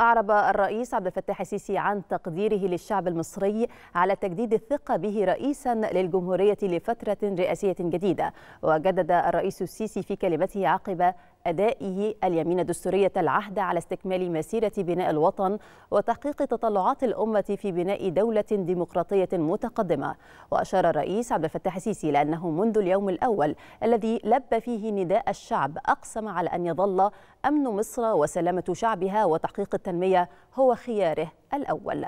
أعرب الرئيس عبد الفتاح السيسي عن تقديره للشعب المصري على تجديد الثقة به رئيسا للجمهورية لفترة رئاسية جديدة وجدد الرئيس السيسي في كلمته عقب أدائه اليمين دستورية العهد على استكمال مسيرة بناء الوطن وتحقيق تطلعات الأمة في بناء دولة ديمقراطية متقدمة وأشار الرئيس عبد الفتاح السيسي لأنه منذ اليوم الأول الذي لبى فيه نداء الشعب أقسم على أن يظل أمن مصر وسلامة شعبها وتحقيق التنمية هو خياره الأول